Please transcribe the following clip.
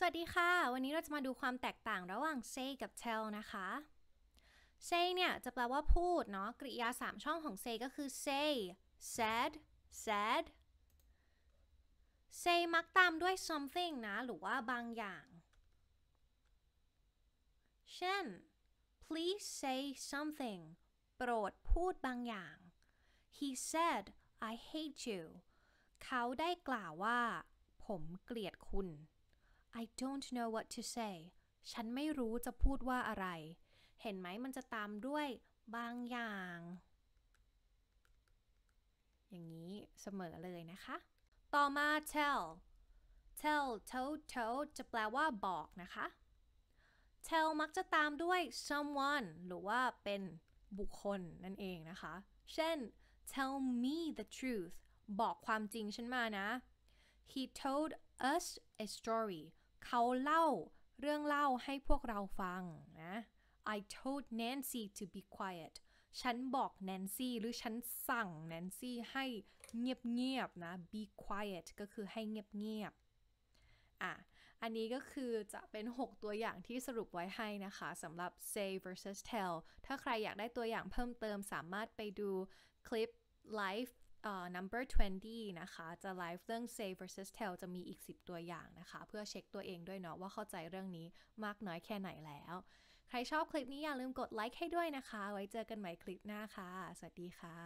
สวัสดีค่ะ วันนี้เราจะมาดูความแตกต่างระหว่าง say กับ tell นะคะ say เนี่ยจะแปลว่าพูด เนาะ กริยา3ช่องของ say ก็คือ say said said say มักตามด้วย something นะ หรือว่าบางอย่าง เช่น please say something โปรดพูดบางอย่าง he said I hate you เขาได้กล่าวว่าผมเกลียดคุณ I don't know what to say ฉันไม่รู้จะพูดว่าอะไร เห็นไหมมันจะตามด้วยบางอย่าง อย่างนี้เสมอเลยนะคะ ต่อมา tell tell told told จะแปลว่าบอกนะคะ tell มักจะตามด้วย someone หรือว่าเป็นบุคคลนั่นเองนะคะ เช่น tell me the truth บอกความจริงฉันมานะ he told us a story เขาเล่าเรื่องเล่าให้พวกเราฟังนะ I told Nancy to be quiet ฉันบอกแนนซี่หรือฉันสั่งแนนซี่ให้เงียบๆนะ be quiet ก็คือให้เงียบๆอ่ะ อันนี้ก็คือจะเป็น 6 ตัวอย่างที่สรุปไว้ให้นะคะสำหรับ say versus tell ถ้าใครอยากได้ตัวอย่างเพิ่มเติมสามารถไปดูคลิปไลฟ์เอ่อ number 20 นะคะ จะไลฟ์เรื่อง say versus tell จะมีอีก 10 ตัวอย่างนะคะ เพื่อเช็คตัวเองด้วยเนาะ ว่าเข้าใจเรื่องนี้มากน้อยแค่ไหนแล้ว ใครชอบคลิปนี้อย่าลืมกดไลค์ให้ด้วยนะคะ ไว้เจอกันใหม่คลิปหน้าคะ่ะ สวัสดีค่ะ